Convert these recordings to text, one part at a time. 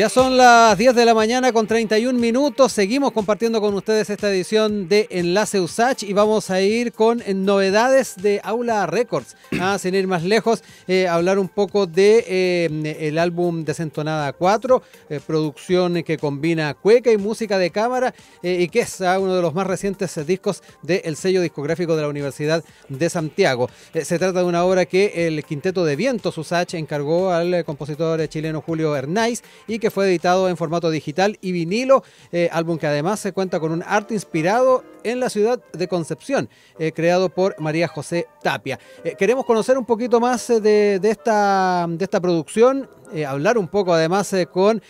Ya son las 10 de la mañana con 31 minutos. Seguimos compartiendo con ustedes esta edición de Enlace USACH y vamos a ir con novedades de Aula Records. Ah, sin ir más lejos, eh, hablar un poco de eh, el álbum Desentonada 4, eh, producción que combina cueca y música de cámara y que es ah, uno de los más recientes discos del sello discográfico de la Universidad de Santiago. se trata de una obra que el Quinteto de Vientos USACH encargó al compositor chileno Julio Hernáiz y que fue editado en formato digital y vinilo, eh, álbum que además se cuenta con un arte inspirado en la ciudad de Concepción, eh, creado por María José Tapia. Eh, queremos conocer un poquito más de, esta, de esta producción, hablar un poco además con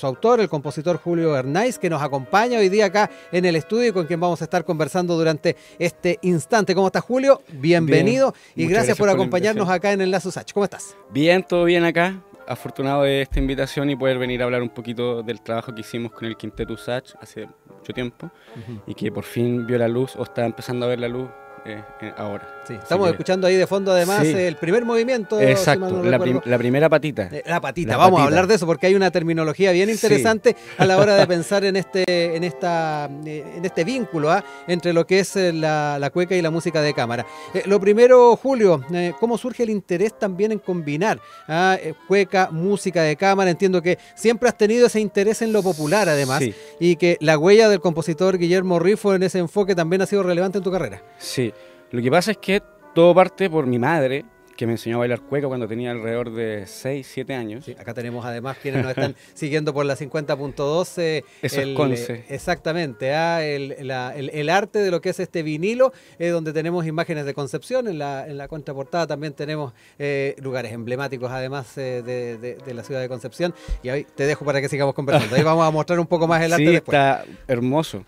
su autor, el compositor Julio Hernáiz que nos acompaña hoy día acá en el estudio y con quien vamos a estar conversando durante este instante. ¿Cómo estás, Julio? Bienvenido y gracias, por acompañarnos acá en Enlace H ¿Cómo estás? Bien, todo bien acá afortunado de esta invitación y poder venir a hablar un poquito del trabajo que hicimos con el Quinteto Usach hace mucho tiempo y que por fin vio la luz o está empezando a ver la luz eh, eh, ahora. Sí, estamos escuchando ahí de fondo además el primer movimiento. Exacto, la, primera patita. Eh, la patita, vamos a hablar de eso porque hay una terminología bien interesante a la hora de pensar en este, en esta, en este vínculo ¿ah? entre lo que es la, la, cueca y la música de cámara. lo primero, Julio, ¿cómo surge el interés también en combinar ¿ah? cueca, música de cámara? Entiendo que siempre has tenido ese interés en lo popular además y que la huella del compositor Guillermo Rifo en ese enfoque también ha sido relevante en tu carrera. Sí, lo que pasa es que todo parte por mi madre, que me enseñó a bailar cueca cuando tenía alrededor de 6, 7 años. acá tenemos además quienes nos están siguiendo por la 50.12. Eso el, Conce. Exactamente, ah, el, arte de lo que es este vinilo, eh, donde tenemos imágenes de Concepción, en la, contraportada también tenemos eh, lugares emblemáticos además eh, de, la ciudad de Concepción. Y ahí te dejo para que sigamos conversando. Ahí vamos a mostrar un poco más el arte sí, está hermoso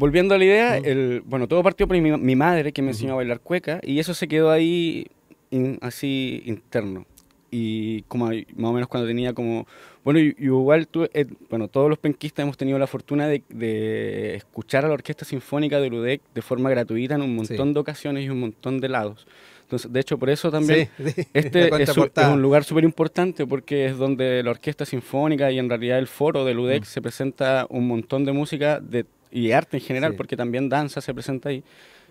volviendo a la idea, el, bueno, todo partió por mi, madre que me enseñó a bailar cueca y eso se quedó ahí así interno. Y como más o menos cuando tenía como... Bueno, igual tú, eh, bueno, todos los penquistas hemos tenido la fortuna de, escuchar a la Orquesta Sinfónica de Ludec de forma gratuita en un montón de ocasiones y un montón de lados. Entonces, de hecho, por eso también este es, un lugar súper importante porque es donde la orquesta sinfónica y en realidad el foro de Ludec mm. se presenta un montón de música de y arte en general, porque también danza se presenta ahí.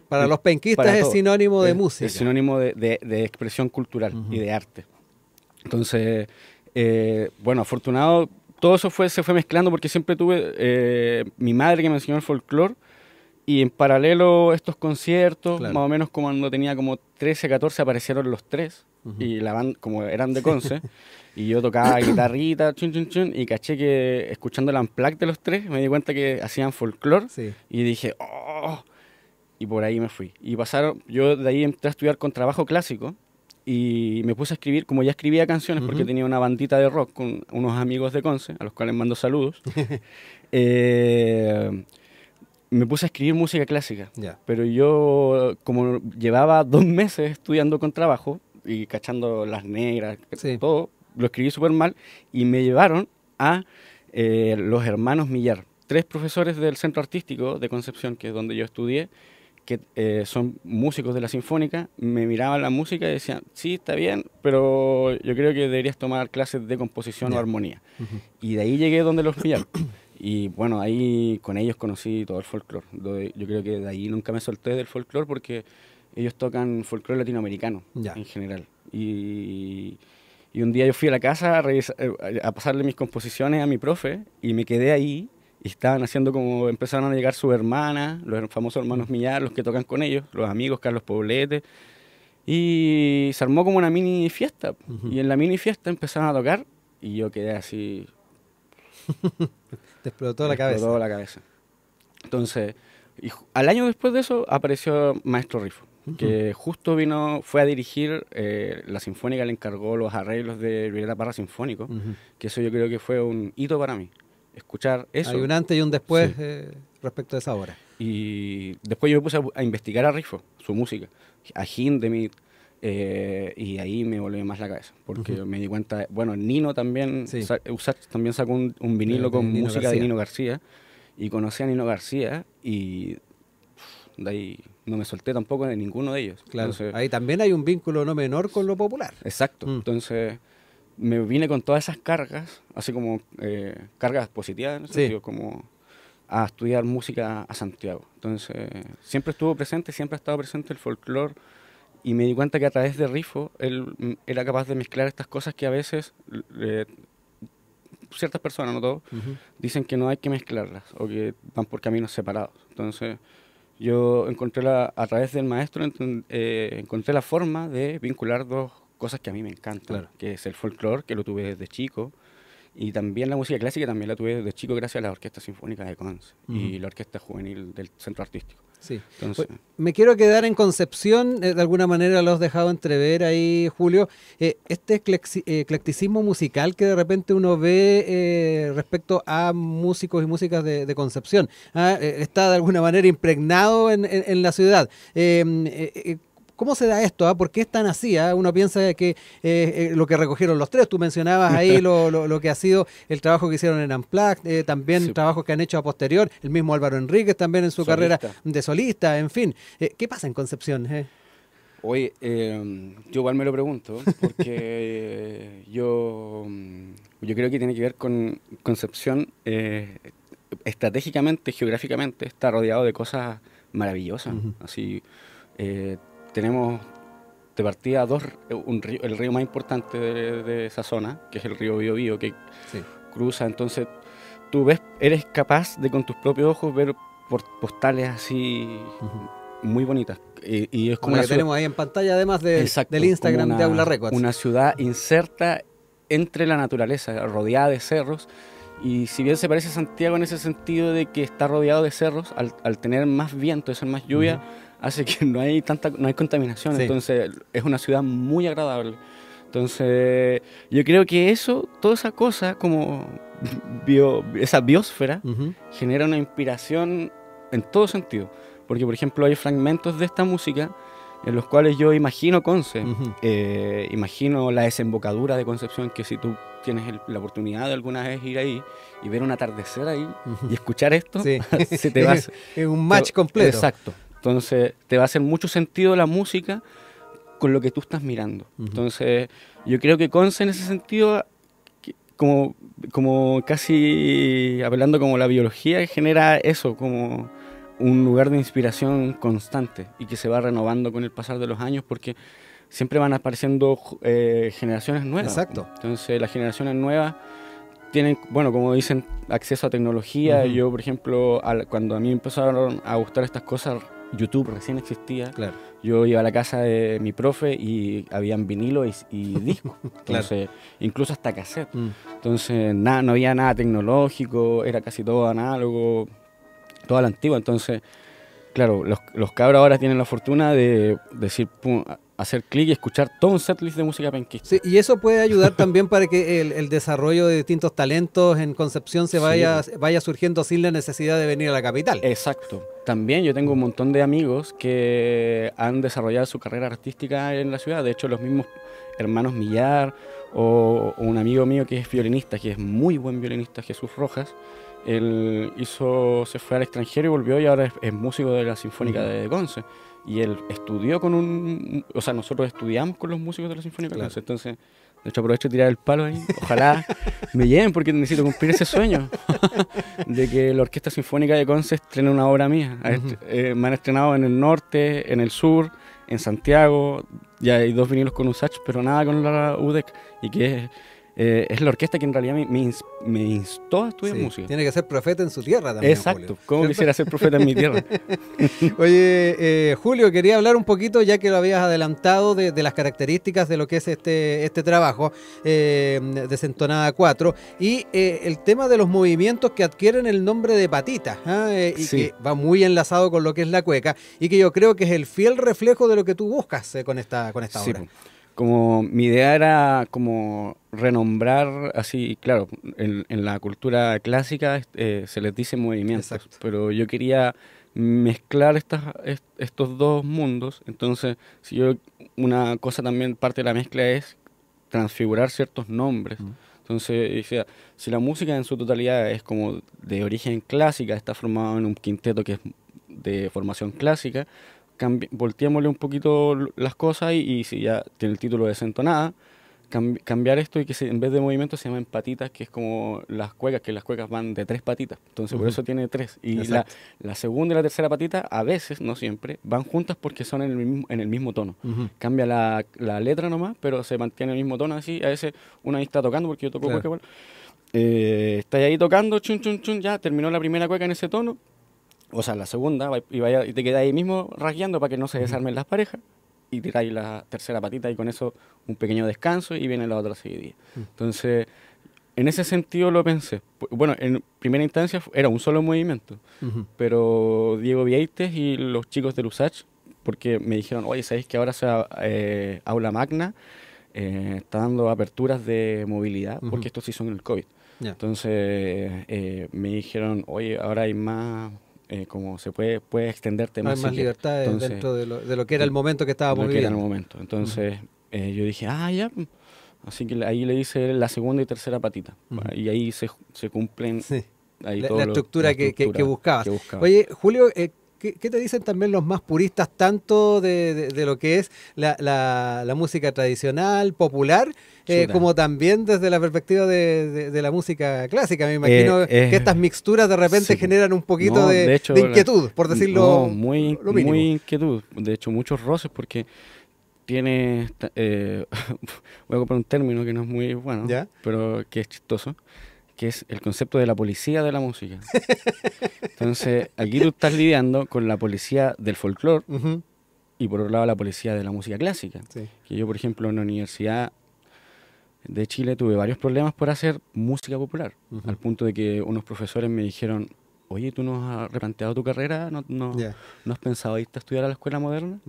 Para los penquistas es sinónimo de música. Es sinónimo de, expresión cultural y de arte. Entonces, eh, bueno, afortunado, todo eso fue, se fue mezclando porque siempre tuve eh, mi madre que me enseñó el folclore y en paralelo estos conciertos, más o menos cuando tenía como 13, 14, aparecieron los tres y la banda, como eran de Conce, y yo tocaba guitarrita, y caché que escuchando la unplug de los tres, me di cuenta que hacían folclore, y dije, oh, y por ahí me fui. Y pasaron, yo de ahí entré a estudiar con trabajo clásico, y me puse a escribir, como ya escribía canciones, porque tenía una bandita de rock con unos amigos de Conce, a los cuales mando saludos, eh, me puse a escribir música clásica. Pero yo, como llevaba dos meses estudiando con trabajo, y cachando las negras, todo, lo escribí súper mal y me llevaron a eh, los hermanos Millar, tres profesores del Centro Artístico de Concepción, que es donde yo estudié, que eh, son músicos de la Sinfónica, me miraban la música y decían, sí, está bien, pero yo creo que deberías tomar clases de composición o armonía. Y de ahí llegué donde los Millar. Y bueno, ahí con ellos conocí todo el folclore. Yo creo que de ahí nunca me solté del folclore porque ellos tocan folclore latinoamericano ya. en general. Y, un día yo fui a la casa eh, a, pasarle mis composiciones a mi profe y me quedé ahí y estaban haciendo como, empezaron a llegar sus hermanas, los famosos hermanos mm. Millar, los que tocan con ellos, los amigos Carlos Poblete. Y se armó como una mini fiesta. Y en la mini fiesta empezaron a tocar y yo quedé así. Te explotó la cabeza. Explotó la cabeza. Entonces, al año después de eso apareció Maestro Rifo que justo vino, fue a dirigir, eh, la Sinfónica le encargó los arreglos de Violeta Parra Sinfónico, que eso yo creo que fue un hito para mí, escuchar eso. Hay un antes y un después eh, respecto a esa obra. Y después yo me puse a, investigar a Riffo, su música, a Hindemith, eh, y ahí me volvió más la cabeza, porque me di cuenta, bueno, Nino también, también sacó un, vinilo con música de Nino García, y conocí a Nino García, y de ahí no me solté tampoco en ninguno de ellos. Claro. Ahí también hay un vínculo no menor con lo popular. Exacto. Mm. Entonces, me vine con todas esas cargas, así como eh, cargas positivas, en como a estudiar música a Santiago. Entonces, siempre estuvo presente, siempre ha estado presente el folclore y me di cuenta que a través de Rifo él mm, era capaz de mezclar estas cosas que a veces eh, ciertas personas, no todos, dicen que no hay que mezclarlas o que van por caminos separados. Entonces, yo encontré la, a través del maestro, eh, encontré la forma de vincular dos cosas que a mí me encantan, que es el folclore, que lo tuve desde chico, y también la música clásica, también la tuve desde chico gracias a la Orquesta Sinfónica de Conce y la Orquesta Juvenil del Centro Artístico. Sí. me quiero quedar en Concepción, eh, de alguna manera lo has dejado entrever ahí, Julio. Eh, este eclecticismo musical que de repente uno ve eh, respecto a músicos y músicas de, Concepción, ah, está de alguna manera impregnado en, la ciudad. ¿Cómo se da esto? Ah? ¿Por qué es tan así? Ah? Uno piensa que eh, eh, lo que recogieron los tres, tú mencionabas ahí lo, que ha sido el trabajo que hicieron en Amplac, eh, también el trabajos que han hecho a posterior, el mismo Álvaro Enríquez también en su carrera de solista, en fin. ¿Qué pasa en Concepción? Oye, yo igual me lo pregunto, porque yo, mm, yo creo que tiene que ver con Concepción estratégicamente, geográficamente, está rodeado de cosas maravillosas. Así, tenemos de partida dos, el río más importante de, esa zona, que es el río Biobío, que cruza. Entonces, tú ves, eres capaz de con tus propios ojos ver por postales así muy bonitas. Y, es como, que tenemos ahí en pantalla, además de, del Instagram de Aula Records. Una ciudad inserta entre la naturaleza, rodeada de cerros. Y si bien se parece a Santiago en ese sentido de que está rodeado de cerros, al, tener más viento, eso más lluvia, hace que no hay tanta no hay contaminación, entonces es una ciudad muy agradable. Entonces, yo creo que eso, toda esa cosa como bio, esa biosfera genera una inspiración en todo sentido, porque por ejemplo hay fragmentos de esta música en los cuales yo imagino Conce, eh, imagino la desembocadura de Concepción, que si tú tienes la oportunidad de alguna vez ir ahí y ver un atardecer ahí y escuchar esto, se te va. es un match completo. Exacto. Entonces, te va a hacer mucho sentido la música con lo que tú estás mirando. Entonces, yo creo que Conce en ese sentido, como, como casi hablando como la biología, genera eso, como un lugar de inspiración constante y que se va renovando con el pasar de los años porque siempre van apareciendo eh, generaciones nuevas. Exacto. Entonces, las generaciones nuevas tienen, bueno, como dicen, acceso a tecnología. Yo, por ejemplo, cuando a mí empezaron a gustar estas cosas YouTube recién existía. Claro. Yo iba a la casa de mi profe y habían vinilo y, y disco. incluso hasta cassette. Mm. Entonces, nada, no había nada tecnológico, era casi todo análogo, toda la antigua. Entonces, claro, los, cabros ahora tienen la fortuna de decir, hacer clic y escuchar todo un setlist de música penquista. y eso puede ayudar también para que el, desarrollo de distintos talentos en Concepción se vaya, vaya surgiendo sin la necesidad de venir a la capital. Exacto. También yo tengo un montón de amigos que han desarrollado su carrera artística en la ciudad, de hecho los mismos hermanos Millar o, un amigo mío que es violinista, que es muy buen violinista, Jesús Rojas, él hizo, se fue al extranjero y volvió y ahora es, músico de la Sinfónica de Gonce. Y él estudió con un, o sea, nosotros estudiamos con los músicos de la Sinfónica de Conce, entonces de hecho, aprovecho de tirar el palo ahí. Ojalá me lleven porque necesito cumplir ese sueño de que la Orquesta Sinfónica de Conce estrene una obra mía. Eh, me han estrenado en el norte, en el sur, en Santiago. Ya hay dos vinilos con USACH, pero nada con la UDEC. Y que eh, es la orquesta que en realidad me, instó a estudiar música. Tiene que ser profeta en su tierra también. Exacto, ¿cómo quisiera ser profeta en mi tierra? Oye, eh, Julio, quería hablar un poquito, ya que lo habías adelantado, de, las características de lo que es este, este trabajo, eh, Desentonada 4, y eh, el tema de los movimientos que adquieren el nombre de patitas, ¿ah? y que va muy enlazado con lo que es la cueca, y que yo creo que es el fiel reflejo de lo que tú buscas con esta, con esta sí. obra como mi idea era como renombrar así, claro, en, la cultura clásica eh, se les dice movimientos, pero yo quería mezclar estos dos mundos, entonces si yo, una cosa también parte de la mezcla es transfigurar ciertos nombres. Entonces, o si la música en su totalidad es como de origen clásica, está formada en un quinteto que es de formación clásica, volteémosle un poquito las cosas y, si ya tiene el título de Sentonada, cambiar esto y que en vez de movimiento se llaman patitas, que es como las cuecas, que las cuecas van de tres patitas. Entonces por eso tiene tres. Y la, segunda y la tercera patita, a veces, no siempre, van juntas porque son en el mismo, en el mismo tono. Cambia la, letra nomás, pero se mantiene el mismo tono así. A veces una está tocando porque yo toco cueca igual. Eh, está ahí tocando, chun, chun, chun, ya terminó la primera cueca en ese tono, o sea, la segunda, y, te quedas ahí mismo rasgueando para que no se desarmen las parejas, y tiráis la tercera patita y con eso un pequeño descanso y viene la otra seguidilla. Mm. Entonces, en ese sentido lo pensé. Bueno, en primera instancia era un solo movimiento, pero Diego Vieites y los chicos de Lusach, porque me dijeron, oye, ¿sabéis que ahora se eh, Aula Magna eh, está dando aperturas de movilidad? Porque estos sí son el COVID. Entonces eh, me dijeron, oye, ahora hay más eh, como se puede, puede extenderte más. Hay más libertad dentro de lo, de lo, que era el momento que estábamos viviendo. el momento. Entonces eh, yo dije, ah, ya. Así que ahí le hice la segunda y tercera patita. Y ahí se, se cumplen. la, estructura, que, buscabas. Oye, Julio, eh, ¿Qué, te dicen también los más puristas tanto de, lo que es la, música tradicional, popular, eh, como también desde la perspectiva de, la música clásica? Me imagino eh, que eh, estas mixturas de repente generan un poquito de, inquietud, por decirlo muy, Muy inquietud, de hecho muchos roces porque tiene, voy a comprar un término que no es muy bueno, pero que es chistoso que es el concepto de la policía de la música. Entonces, aquí tú estás lidiando con la policía del folclore y por otro lado la policía de la música clásica. Que yo, por ejemplo, en la universidad de Chile tuve varios problemas por hacer música popular, al punto de que unos profesores me dijeron, oye, tú no has replanteado tu carrera, no, has pensado irte a estudiar a la escuela moderna.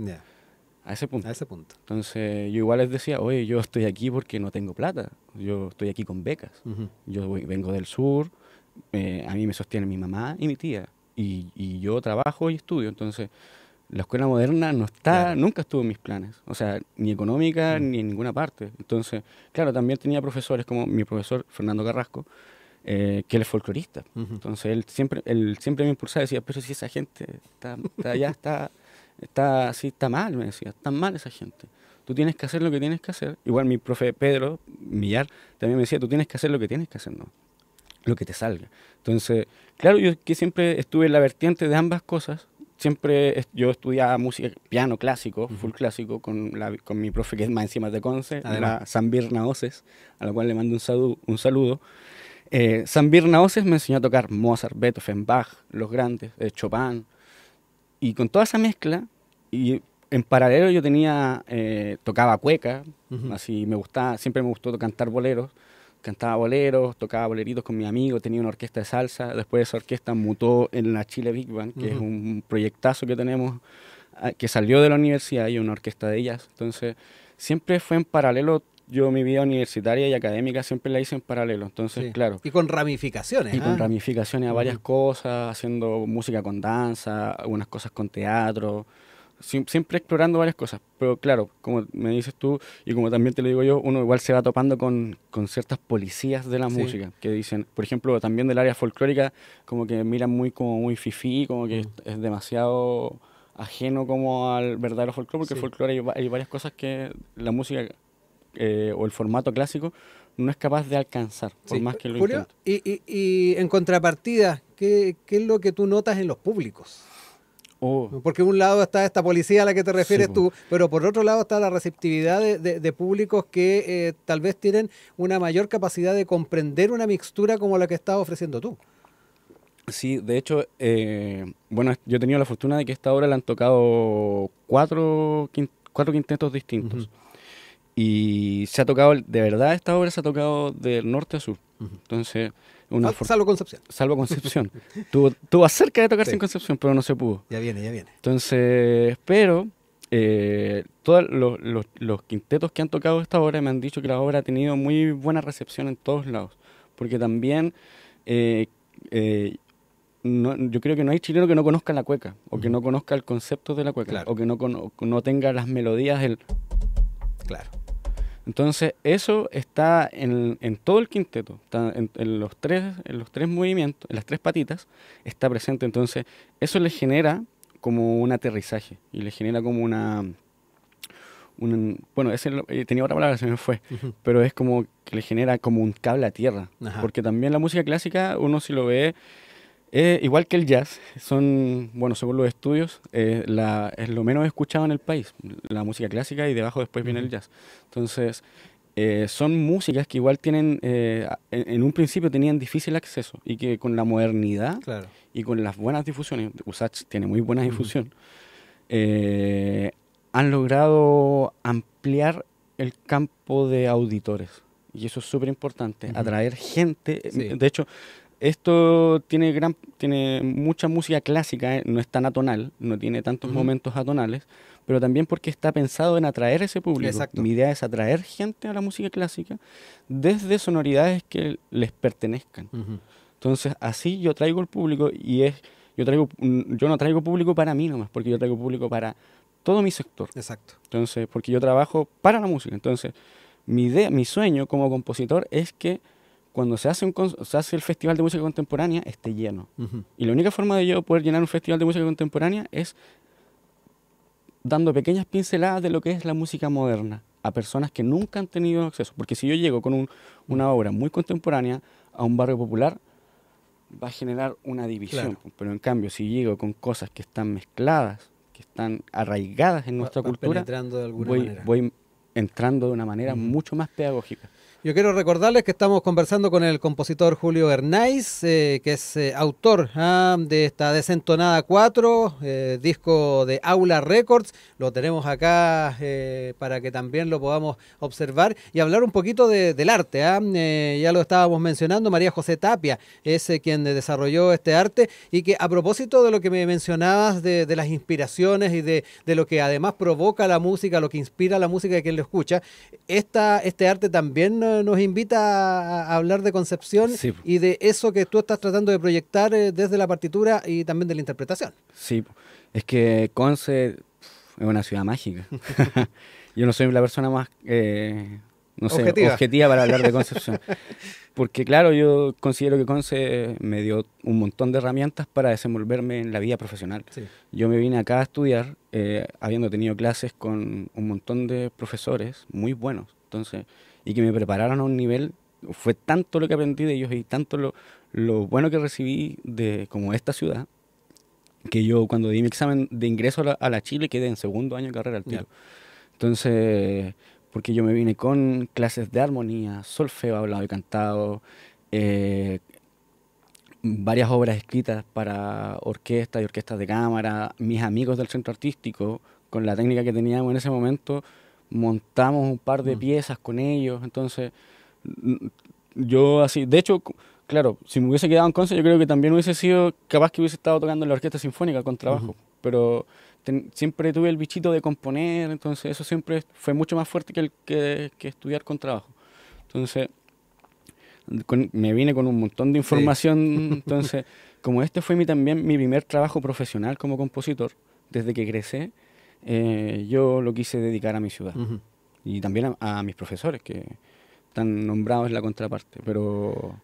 A ese punto. A ese punto. Entonces yo igual les decía, oye, yo estoy aquí porque no tengo plata, yo estoy aquí con becas, yo vengo del sur, eh, a mí me sostienen mi mamá y mi tía, y, yo trabajo y estudio, entonces la escuela moderna no está, nunca estuvo en mis planes, o sea, ni económica ni en ninguna parte. Entonces, claro, también tenía profesores como mi profesor Fernando Carrasco, eh, que él es folclorista. Entonces él siempre, él siempre me impulsaba y decía, pero si esa gente está, está allá, está está así, está mal, me decía, está mal esa gente. Tú tienes que hacer lo que tienes que hacer. Igual mi profe Pedro Millar también me decía, tú tienes que hacer lo que tienes que hacer, ¿no? Lo que te salga. Entonces, claro, yo que siempre estuve en la vertiente de ambas cosas. Siempre yo estudiaba música, piano clásico, full clásico, con, la, con mi profe que es más encima de Conce, Además. la San a la cual le mando un, saludo. Un saludo. Eh, me enseñó a tocar Mozart, Beethoven, Bach, los grandes, eh, Chopin, y con toda esa mezcla, y en paralelo yo tenía, eh, tocaba cueca, así me gustaba, siempre me gustó cantar boleros, cantaba boleros, tocaba boleritos con mi amigo, tenía una orquesta de salsa, después esa orquesta mutó en la Chile Big Band, que es un proyectazo que tenemos, ah, que salió de la universidad y una orquesta de ellas, entonces siempre fue en paralelo yo mi vida universitaria y académica siempre la hice en paralelo, entonces, claro. Y con ramificaciones. Y con ¿ah? ramificaciones a varias cosas, haciendo música con danza, algunas cosas con teatro, siempre explorando varias cosas. Pero claro, como me dices tú y como también te lo digo yo, uno igual se va topando con, con ciertas policías de la música que dicen, por ejemplo, también del área folclórica, como que miran muy como muy fifí, como que mm. es, demasiado ajeno como al verdadero folclore, porque folclore hay, varias cosas que la música eh, o el formato clásico no es capaz de alcanzar, por más que lo Julio, y, en contrapartida, ¿qué, es lo que tú notas en los públicos? Oh. Porque un lado está esta policía a la que te refieres tú, pues. pero por otro lado está la receptividad de, públicos que eh, tal vez tienen una mayor capacidad de comprender una mixtura como la que estás ofreciendo tú. Sí, de hecho, eh, bueno, yo he tenido la fortuna de que esta obra le han tocado cuatro, cuatro quintetos distintos. Y se ha tocado, de verdad, esta obra se ha tocado del norte a sur. Entonces, una Salvo Concepción. Salvo Concepción. tuvo, tuvo cerca de tocar sin Concepción, pero no se pudo. Ya viene, ya viene. Entonces, espero. Eh, todos los, quintetos que han tocado esta obra me han dicho que la obra ha tenido muy buena recepción en todos lados. Porque también eh, eh, yo creo que no hay chileno que no conozca la cueca, o que no conozca el concepto de la cueca, o que no, no tenga las melodías del... Claro. Entonces, eso está en, todo el quinteto, en, los tres, en los tres movimientos, en las tres patitas, está presente. Entonces, eso le genera como un aterrizaje y le genera como una. bueno, eh, tenía otra palabra, se me fue, pero es como que le genera como un cable a tierra. Porque también la música clásica, uno si lo ve eh, igual que el jazz, son, bueno, según los estudios, eh, es lo menos escuchado en el país, la música clásica y debajo después viene el jazz. Entonces, eh, son músicas que igual tienen, en, un principio tenían difícil acceso y que con la modernidad y con las buenas difusiones, Usach tiene muy buena difusión, han logrado ampliar el campo de auditores. Y eso es súper importante, atraer gente. De hecho, esto tiene, gran, tiene mucha música clásica, eh, no es tan atonal, no tiene tantos momentos atonales, pero también porque está pensado en atraer ese público. Mi idea es atraer gente a la música clásica desde sonoridades que les pertenezcan. Entonces, así yo traigo el público y es yo traigo mm, yo no traigo público para mí nomás, porque yo traigo público para todo mi sector. Exacto. Entonces, porque yo trabajo para la música, entonces mi mi sueño como compositor es que cuando se hace, un, se hace el Festival de Música Contemporánea, esté lleno. Y la única forma de yo poder llenar un Festival de Música Contemporánea es dando pequeñas pinceladas de lo que es la música moderna a personas que nunca han tenido acceso. Porque si yo llego con una obra muy contemporánea a un barrio popular, va a generar una división. Pero en cambio, si llego con cosas que están mezcladas, que están arraigadas en nuestra cultura, voy, entrando de una manera mucho más pedagógica. Yo quiero recordarles que estamos conversando con el compositor Julio Hernáiz, eh, que es eh, autor ah, de esta Desentonada 4, eh, disco de Aula Records. Lo tenemos acá para que también lo podamos observar y hablar un poquito del arte. Ah, ya lo estábamos mencionando, María José Tapia es quien desarrolló este arte y que a propósito de lo que me mencionabas de, las inspiraciones y de, lo que además provoca la música, lo que inspira la música de quien lo escucha, esta, este arte también nos invita a hablar de concepción y de eso que tú estás tratando de proyectar eh, desde la partitura y también de la interpretación. Sí, es que Conce es una ciudad mágica. Yo no soy la persona más eh, objetiva. para hablar de Concepción. Porque claro, yo considero que Conce me dio un montón de herramientas para desenvolverme en la vida profesional. Yo me vine acá a estudiar, eh, habiendo tenido clases con un montón de profesores muy buenos. Entonces, y que me prepararon a un nivel, fue tanto lo que aprendí de ellos y tanto lo, lo bueno que recibí de como esta ciudad, que yo cuando di mi examen de ingreso a la, Chile quedé en segundo año de carrera al tiro. Entonces, porque yo me vine con clases de armonía, solfeo hablado y cantado, eh, varias obras escritas para orquestas y orquestas de cámara, mis amigos del centro artístico, con la técnica que teníamos en ese momento, montamos un par de mm. piezas con ellos, entonces mm, yo así, de hecho, claro, si me hubiese quedado en Consejo yo creo que también hubiese sido capaz que hubiese estado tocando en la orquesta sinfónica con trabajo, pero siempre tuve el bichito de componer, entonces eso siempre fue mucho más fuerte que, el, que, estudiar con trabajo. Entonces, me vine con un montón de información, entonces, como este fue mi, también mi primer trabajo profesional como compositor, desde que crecí, eh, yo lo quise dedicar a mi ciudad y también a, a, mis profesores, que están nombrados en la contraparte, pero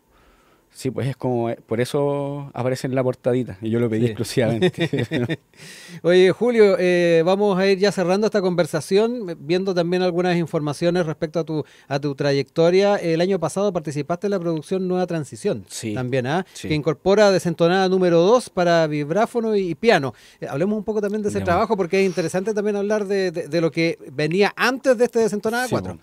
Sí, pues es como, eh, por eso aparece en la portadita, y yo lo pedí exclusivamente. Oye, Julio, eh, vamos a ir ya cerrando esta conversación, eh, viendo también algunas informaciones respecto a tu, a tu trayectoria. El año pasado participaste en la producción Nueva Transición, también, ¿ah? que incorpora desentonada número 2 para vibráfono y, piano. hablemos un poco también de ese trabajo, porque es interesante también hablar de, lo que venía antes de este desentonada 4.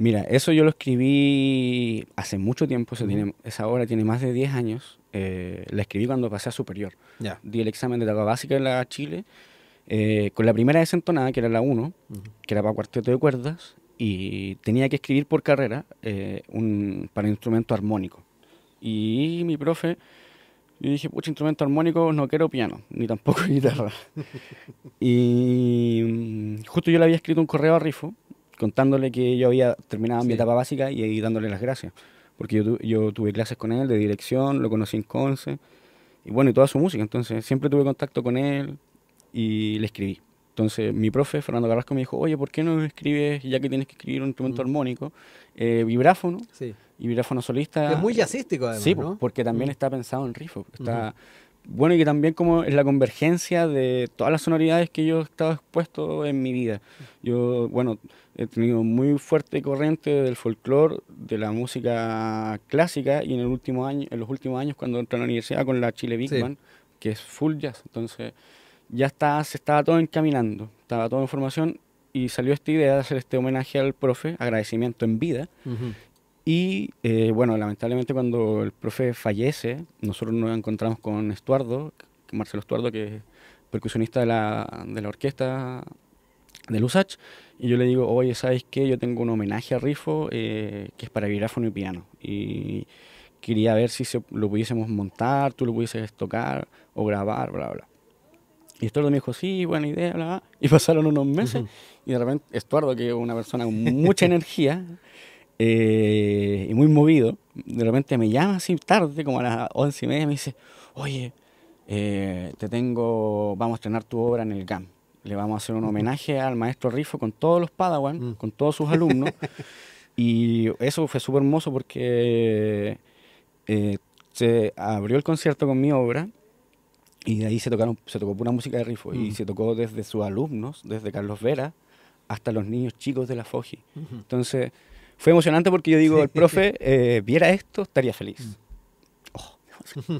Mira, eso yo lo escribí hace mucho tiempo, tiene, esa obra tiene más de 10 años. Eh, la escribí cuando pasé a superior. Ya. Di el examen de tabla básica en la Chile, eh, con la primera desentonada, que era la 1, que era para cuarteto de cuerdas, y tenía que escribir por carrera eh, un, para instrumento armónico. Y mi profe, yo dije, pucha, instrumento armónico, no quiero piano, ni tampoco guitarra. y mm, justo yo le había escrito un correo a Rifo contándole que yo había terminado mi etapa básica y, dándole las gracias. Porque yo, tuve clases con él de dirección, lo conocí en Conce, y bueno, y toda su música. Entonces, siempre tuve contacto con él y le escribí. Entonces, mi profe, Fernando Carrasco, me dijo, oye, ¿por qué no escribes, ya que tienes que escribir un instrumento armónico, eh, vibráfono? Sí. Y vibráfono solista. Es muy jazzístico, además. Sí, porque también está pensado en riffo, Está bueno, y que también como es la convergencia de todas las sonoridades que yo he estado expuesto en mi vida. Yo, bueno, he tenido muy fuerte corriente del folclore, de la música clásica y en, el último año, en los últimos años cuando entré a la universidad con la Chile Big Band, que es full jazz. Entonces ya se estaba todo encaminando, estaba todo en formación y salió esta idea de hacer este homenaje al profe, agradecimiento en vida. Y eh, bueno, lamentablemente cuando el profe fallece, nosotros nos encontramos con Estuardo, Marcelo Estuardo, que es percusionista de la, de la orquesta de Lusach, y yo le digo, oye, ¿sabes qué? Yo tengo un homenaje a Rifo eh, que es para vibráfono y piano. Y quería ver si lo pudiésemos montar, tú lo pudieses tocar o grabar, bla, bla. Y Estuardo me dijo, sí, buena idea, bla, bla. Y pasaron unos meses y de repente Estuardo, que es una persona con mucha energía, eh, y muy movido, de repente me llama así tarde, como a las once y media, me dice, oye, eh, te tengo, vamos a estrenar tu obra en el GAM. Le vamos a hacer un homenaje al maestro Rifo con todos los Padawan, mm. con todos sus alumnos. y eso fue súper hermoso porque eh, se abrió el concierto con mi obra y de ahí se, tocaron, se tocó pura música de Rifo. Y se tocó desde sus alumnos, desde Carlos Vera, hasta los niños chicos de la Foji, Entonces fue emocionante porque yo digo, el profe, eh, viera esto, estaría feliz. Mm. Oh,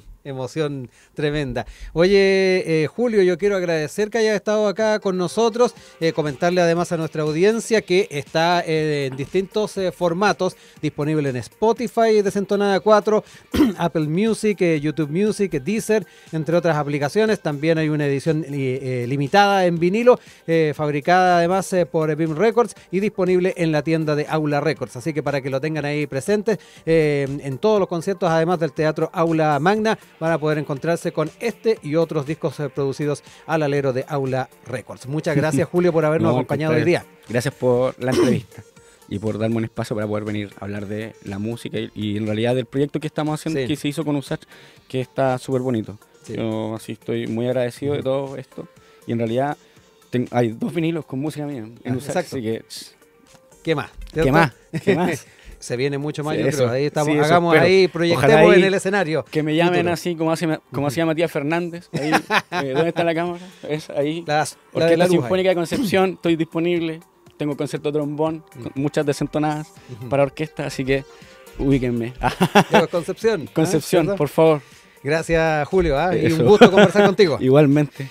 emoción tremenda. Oye, eh, Julio, yo quiero agradecer que hayas estado acá con nosotros, eh, comentarle además a nuestra audiencia que está eh, en distintos formatos, disponible en Spotify, Desentonada 4, Apple Music, YouTube Music, Deezer, entre otras aplicaciones. También hay una edición limitada en vinilo, fabricada además por BIM Records y disponible en la tienda de Aula Records. Así que para que lo tengan ahí presentes en todos los conciertos, además del Teatro Aula Magna, van a poder encontrarse con este y otros discos eh, producidos al alero de Aula Records. Muchas gracias, Julio, por habernos acompañado hoy día. Gracias por la entrevista y por darme un espacio para poder venir a hablar de la música y, en realidad del proyecto que estamos haciendo, que se hizo con USACH, que está súper bonito. Yo así estoy muy agradecido de todo esto y en realidad hay dos vinilos con música mía en ah, que... ¿Qué más? ¿Qué más? ¿Qué más? se viene mucho más, Ahí estamos, hagamos ahí, proyectemos en el escenario. Que me llamen así como, hace, como hacía Matías Fernández. Ahí, eh, ¿Dónde está la cámara? Es ahí. porque la, la Sinfónica de Concepción, estoy disponible. Tengo concierto de trombón, mm. muchas desentonadas para orquesta, así que ubíquenme. Concepción. Concepción, ah, por favor. Gracias, Julio. ¿ah? Y un gusto conversar contigo. Igualmente.